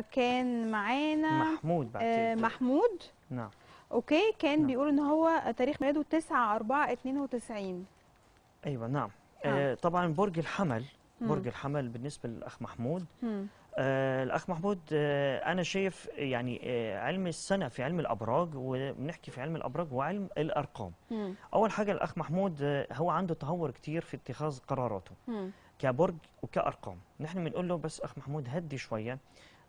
كان معانا محمود بعد آه محمود نعم اوكي كان نعم. بيقول ان هو تاريخ ميلاده 9 4 92 ايوه نعم آه. آه طبعا برج الحمل مم. برج الحمل بالنسبه للاخ محمود آه الاخ محمود آه انا شايف يعني آه علم السنه في علم الابراج وبنحكي في علم الابراج وعلم الارقام مم. اول حاجه الاخ محمود آه هو عنده تهور كتير في اتخاذ قراراته مم. كبرج وكارقام نحن بنقول له بس اخ محمود هدي شويه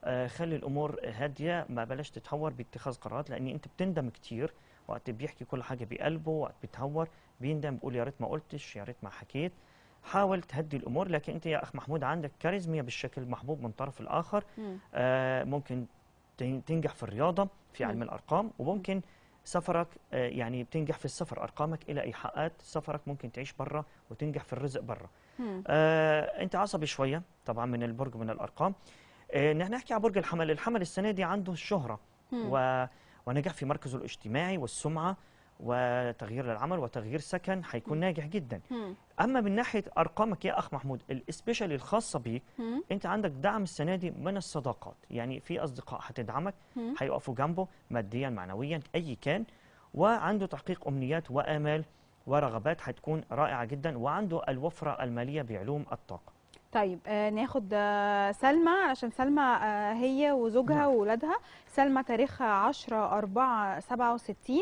آه، خلي الامور هاديه ما بلاش تتهور باتخاذ قرارات لان انت بتندم كتير وقت بيحكي كل حاجه بقلبه وقت بيتهور بيندم بيقول يا ريت ما قلتش يا ريت ما حكيت حاول تهدي الامور لكن انت يا اخ محمود عندك كاريزميا بالشكل المحبوب من الطرف الاخر آه ممكن تنجح في الرياضه في علم الارقام وممكن سفرك آه، يعني بتنجح في السفر ارقامك الى ايحاءات سفرك ممكن تعيش برا وتنجح في الرزق برا آه انت عصبي شويه طبعا من البرج من الارقام ان آه، احنا نحكي على برج الحمل الحمل السنه دي عنده الشهره و... ونجح في مركزه الاجتماعي والسمعه وتغيير للعمل وتغيير سكن هيكون ناجح جدا مم. اما من ناحيه ارقامك يا اخ محمود الاسبيشال الخاصه بيك انت عندك دعم السنه دي من الصداقات يعني في اصدقاء هتدعمك هيقفوا جنبه ماديا معنويا اي كان وعنده تحقيق امنيات وامال ورغبات هتكون رائعه جدا وعنده الوفره الماليه بعلوم الطاقه طيب آه ناخد آه سلمى علشان سلمى آه هي وزوجها نعم. وولادها سلمى تاريخها 10 4 67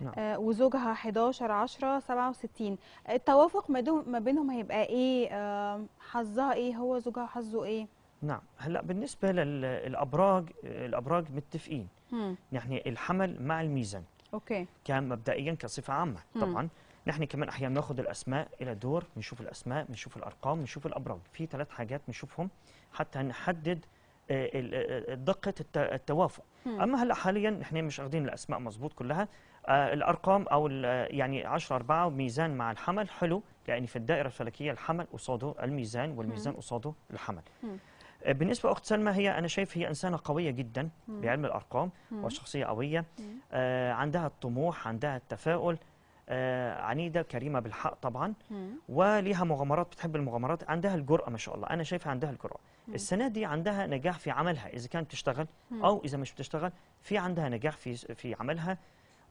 نعم. آه وزوجها 11 10 67 التوافق ما بينهم هيبقى ايه آه حظها ايه هو زوجها حظه ايه نعم هلا بالنسبه للابراج الابراج متفقين مم. يعني الحمل مع الميزان اوكي كان مبدئيا كصفه عامه مم. طبعا نحن كمان احيانا بناخد الاسماء الى دور بنشوف الاسماء بنشوف الارقام بنشوف الابراج في ثلاث حاجات بنشوفهم حتى نحدد آه، آه، دقه التوافق اما هلا حاليا نحن مش اخذين الاسماء مظبوط كلها آه، الارقام او يعني 10 4 وميزان مع الحمل حلو لان في الدائره الفلكيه الحمل قصاده الميزان والميزان قصاده الحمل بالنسبة لأخت سلمى هي أنا شايف هي إنسانة قوية جدا مم. بعلم الأرقام مم. وشخصية قوية آه عندها الطموح عندها التفاؤل آه، عنيده كريمه بالحق طبعا وليها مغامرات بتحب المغامرات عندها الجرأه ما شاء الله انا شايفها عندها الجرأه السنه دي عندها نجاح في عملها اذا كانت بتشتغل او اذا مش بتشتغل في عندها نجاح في في عملها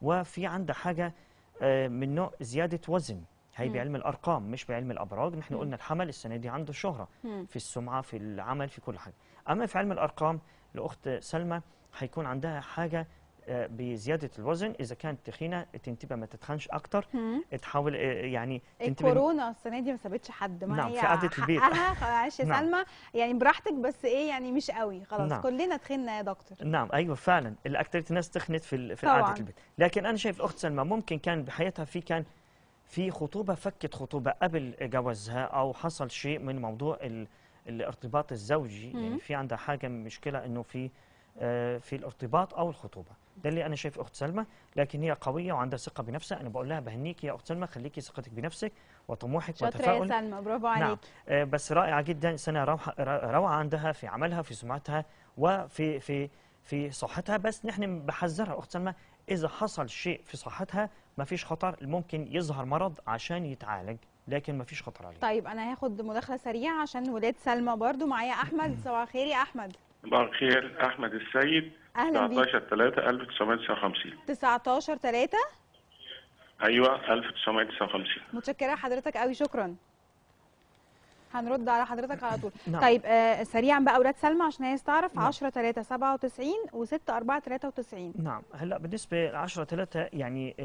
وفي عندها حاجه آه، من نوع زياده وزن هي بعلم الارقام مش بعلم الابراج نحن قلنا الحمل السنه دي عنده شهره في السمعه في العمل في كل حاجه اما في علم الارقام الاخت سلمى هيكون عندها حاجه آه، بزياده الوزن اذا كانت تخينه تنتبه ما تتخنش اكتر تحاول آه، يعني إيه، تنتبه الكورونا السنه دي ما سابتش حد ما نعم هي في قعده البيت معلش يا نعم. سلمى يعني براحتك بس ايه يعني مش قوي خلاص نعم. كلنا تخنا يا دكتور نعم ايوه فعلا الاكتريه الناس تخنت في في قعده البيت لكن انا شايف اخت سلمى ممكن كان بحياتها في كان في خطوبه فكت خطوبه قبل جوازها او حصل شيء من موضوع الارتباط الزوجي يعني في عندها حاجه مشكله انه في آه، في الارتباط او الخطوبه ده اللي انا شايف اخت سلمى لكن هي قويه وعندها ثقه بنفسها انا بقول لها بهنيك يا اخت سلمى خليكي ثقتك بنفسك وطموحك شاطرة وتفاؤل يا سلمى برافو عليك نعم. آه، بس رائعه جدا سنه روعه عندها في عملها في سمعتها وفي في في صحتها بس نحن بحذرها اخت سلمى اذا حصل شيء في صحتها ما فيش خطر ممكن يظهر مرض عشان يتعالج لكن ما فيش خطر عليه طيب انا هاخد مداخله سريعه عشان ولاد سلمى برضو معايا احمد صباح الخير يا احمد صباح الخير احمد السيد 19 3 1959 19 3 ايوه 1959 متشكره حضرتك قوي شكرا هنرد على حضرتك على طول نعم. طيب آه سريعا بقى اولاد سلمى عشان هي تعرف نعم. 10 3 97 و6 4 93 نعم هلا بالنسبه ل 10 3 يعني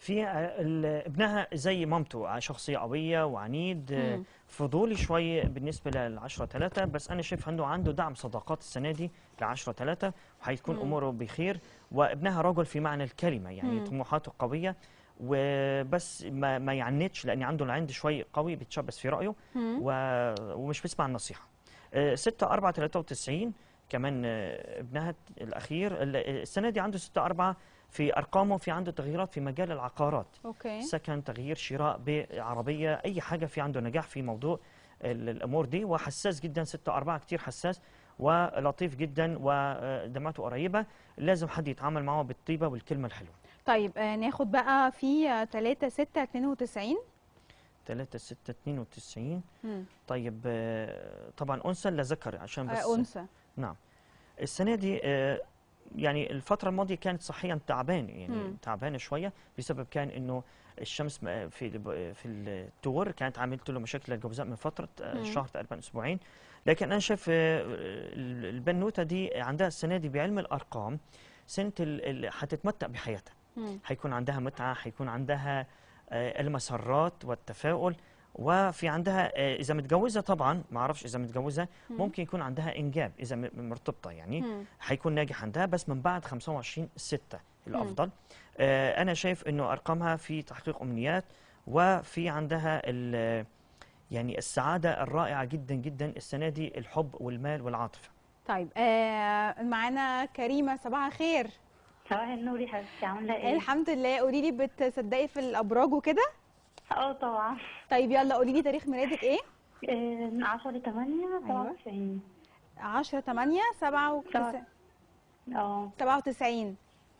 في آه، ابنها زي مامته آه، شخصية قوية وعنيد آه، فضولي شوية بالنسبة للعشرة ثلاثة بس أنا شايف عنده عنده دعم صداقات السنة دي لعشرة ثلاثة وهيكون أموره بخير وابنها رجل في معنى الكلمة يعني طموحاته قوية وبس ما, ما يعنتش لأن عنده العند شوية قوي بيتشبث في رأيه و... ومش بيسمع النصيحة ستة أربعة ثلاثة وتسعين كمان ابنها الأخير السنة دي عنده ستة أربعة في ارقامه في عنده تغييرات في مجال العقارات أوكي. سكن تغيير شراء بعربيه اي حاجه في عنده نجاح في موضوع الامور دي وحساس جدا 6 4 كتير حساس ولطيف جدا ودمعته آه، قريبه لازم حد يتعامل معه بالطيبه والكلمه الحلوه طيب آه، ناخد بقى في 3 6 92 3 6 92 مم. طيب آه، طبعا انثى لا ذكر عشان بس انثى نعم السنه دي يعني الفترة الماضية كانت صحيا تعبانة يعني مم. تعبانة شوية بسبب كان انه الشمس في في التور كانت عملت له مشاكل للجوزاء من فترة آه، مم. شهر تقريبا اسبوعين لكن انا شايف آه، البنوتة دي عندها السنة دي بعلم الارقام سنة هتتمتع بحياتها حيكون عندها متعة حيكون عندها آه، المسرات والتفاؤل وفي عندها آه، اذا متجوزه طبعا ما اعرفش اذا متجوزه ممكن يكون عندها انجاب اذا مرتبطه يعني هيكون ناجح عندها بس من بعد 25 6 الافضل آه، انا شايف انه ارقامها في تحقيق امنيات وفي عندها يعني السعاده الرائعه جدا جدا السنه دي الحب والمال والعاطفه طيب آه معانا كريمه صباح خير صباح النور يا حبيبتي عامله ايه الحمد لله قولي لي بتصدقي في الابراج وكده اه طبعا طيب يلا قولي لي تاريخ ميلادك ايه؟ 10 8 97 10 8 97 اه 97 أيوة.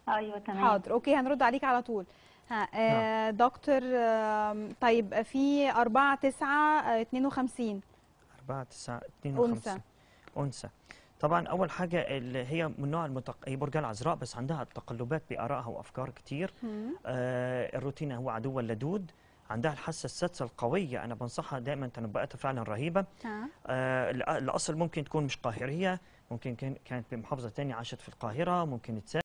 اه. ايوه تمام حاضر اوكي هنرد عليك على طول ها آه نعم. دكتور آه طيب في 4 9 52 4 9 52 انثى انثى طبعا اول حاجه اللي هي من نوع المتق... هي برج العذراء بس عندها تقلبات بارائها وافكار كتير آه الروتين هو عدو اللدود عندها الحاسه السادسه القويه انا بنصحها دائما تنبؤاتها فعلا رهيبه آه الاصل ممكن تكون مش قاهريه ممكن كانت بمحافظه ثانيه عاشت في القاهره ممكن تسافر